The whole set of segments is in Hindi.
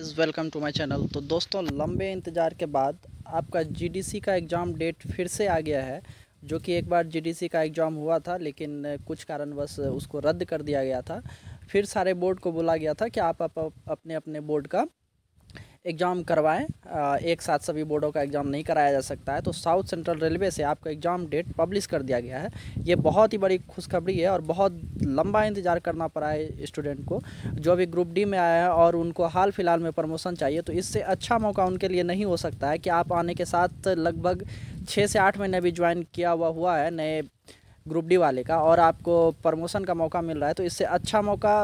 ज़ वेलकम टू माई चैनल तो दोस्तों लंबे इंतज़ार के बाद आपका जीडीसी का एग्ज़ाम डेट फिर से आ गया है जो कि एक बार जीडीसी का एग्ज़ाम हुआ था लेकिन कुछ कारणवश उसको रद्द कर दिया गया था फिर सारे बोर्ड को बोला गया था कि आप, आप अपने अपने बोर्ड का एग्ज़ाम करवाएं एक साथ सभी बोर्डों का एग्ज़ाम नहीं कराया जा सकता है तो साउथ सेंट्रल रेलवे से आपका एग्ज़ाम डेट पब्लिश कर दिया गया है ये बहुत ही बड़ी खुशखबरी है और बहुत लंबा इंतज़ार करना पड़ा है स्टूडेंट को जो अभी ग्रुप डी में आया है और उनको हाल फिलहाल में प्रमोशन चाहिए तो इससे अच्छा मौका उनके लिए नहीं हो सकता है कि आप आने के साथ लगभग छः से आठ महीने भी ज्वाइन किया हुआ हुआ है नए ग्रुप डी वाले का और आपको प्रमोशन का मौका मिल रहा है तो इससे अच्छा मौका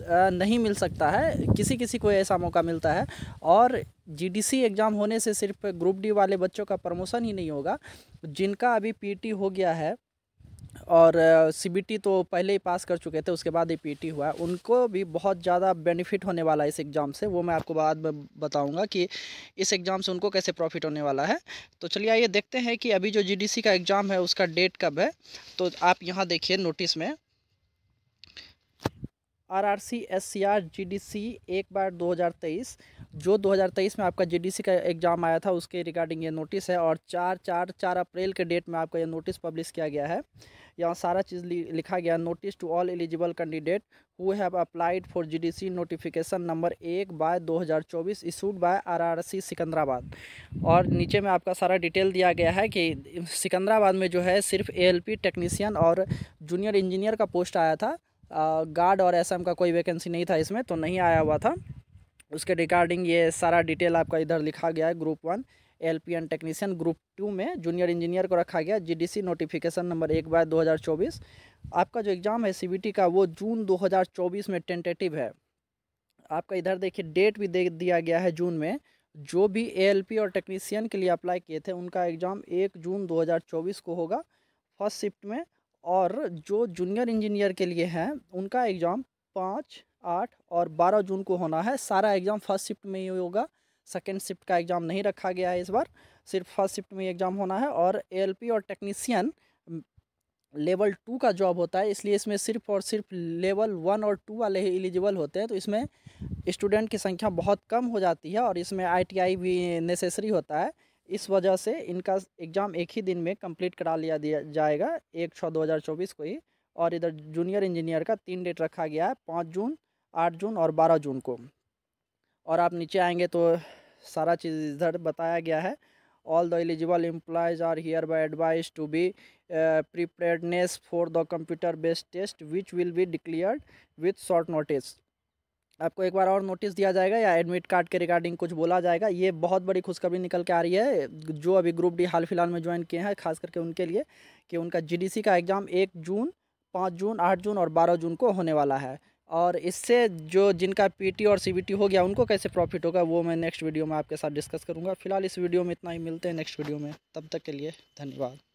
नहीं मिल सकता है किसी किसी को ऐसा मौका मिलता है और जीडीसी एग्ज़ाम होने से सिर्फ ग्रुप डी वाले बच्चों का प्रमोशन ही नहीं होगा जिनका अभी पीटी हो गया है और सीबीटी तो पहले ही पास कर चुके थे उसके बाद ही पीटी हुआ है उनको भी बहुत ज़्यादा बेनिफिट होने वाला है इस एग्ज़ाम से वो मैं आपको बाद में बताऊँगा कि इस एग्ज़ाम से उनको कैसे प्रॉफिट होने वाला है तो चलिए आइए देखते हैं कि अभी जो जी का एग्ज़ाम है उसका डेट कब है तो आप यहाँ देखिए नोटिस में आरआरसी एससीआर जीडीसी एक बार 2023 जो 2023 में आपका जीडीसी का एग्ज़ाम आया था उसके रिगार्डिंग ये नोटिस है और चार चार चार अप्रैल के डेट में आपका ये नोटिस पब्लिश किया गया है यहाँ सारा चीज़ लिखा गया notice to all eligible candidate who have applied for GDC notification number एक by 2024 issued by C Secunderabad और नीचे में आपका सारा डिटेल दिया गया है कि सिकंदराबाद में जो है सिर्फ पी टेक्नीशियन और जूनियर इंजीनियर का पोस्ट आया था गार्ड और एसएम का कोई वैकेंसी नहीं था इसमें तो नहीं आया हुआ था उसके रिगार्डिंग ये सारा डिटेल आपका इधर लिखा गया है group one L P N technician group two में जूनियर इंजीनियर को रखा गया सी नोटिफिकेशन नंबर एक बाय चौबीस आपका जो एग्ज़ाम है टी का वो जून चौबीस में टेंटेटिव है आपका इधर देखिए डेट भी दे दिया गया है जून में जो भी पी और टेक्नीशियन के लिए अप्लाई किए थे उनका एग्ज़ाम एक जून 2024 को होगा फर्स्ट शिफ्ट में और जो जूनियर इंजीनियर के लिए हैं उनका एग्ज़ाम पाँच आठ और बारह जून को होना है सारा एग्ज़ाम फर्स्ट शिफ्ट में ही होगा सेकेंड शिफ्ट का एग्ज़ाम नहीं रखा गया है इस बार सिर्फ फर्स्ट शिफ्ट में एग्ज़ाम होना है और ए और टेक्नीसियन लेवल टू का जॉब होता है इसलिए इसमें सिर्फ और सिर्फ लेवल वन और टू वाले ही एलिजिबल होते हैं तो इसमें स्टूडेंट की संख्या बहुत कम हो जाती है और इसमें आईटीआई भी नेसेसरी होता है इस वजह से इनका एग्ज़ाम एक ही दिन में कंप्लीट करा लिया दिया जाएगा एक छः दो हज़ार चौबीस को ही और इधर जूनियर इंजीनियर का तीन डेट रखा गया है पाँच जून आठ जून और बारह जून को और आप नीचे आएंगे तो सारा चीज़ इधर बताया गया है all the eligible employees are hereby advise to be preparedness for the computer based test which will be declared with short notice आपको एक बार और नोटिस दिया जाएगा या एडमिट कार्ड के रिगार्डिंग कुछ बोला जाएगा ये बहुत बड़ी खुशखबरी निकल के आ रही है जो अभी ग्रुप डी हाल फिलहाल में ज्वाइन किए हैं खास करके उनके लिए कि उनका जी का एग्ज़ाम एक जून पाँच जून आठ जून और बारह जून को होने वाला है और इससे जो जिनका पीटी और सीबीटी हो गया उनको कैसे प्रॉफिट होगा वो मैं नेक्स्ट वीडियो में आपके साथ डिस्कस करूँगा फिलहाल इस वीडियो में इतना ही मिलते हैं नेक्स्ट वीडियो में तब तक के लिए धन्यवाद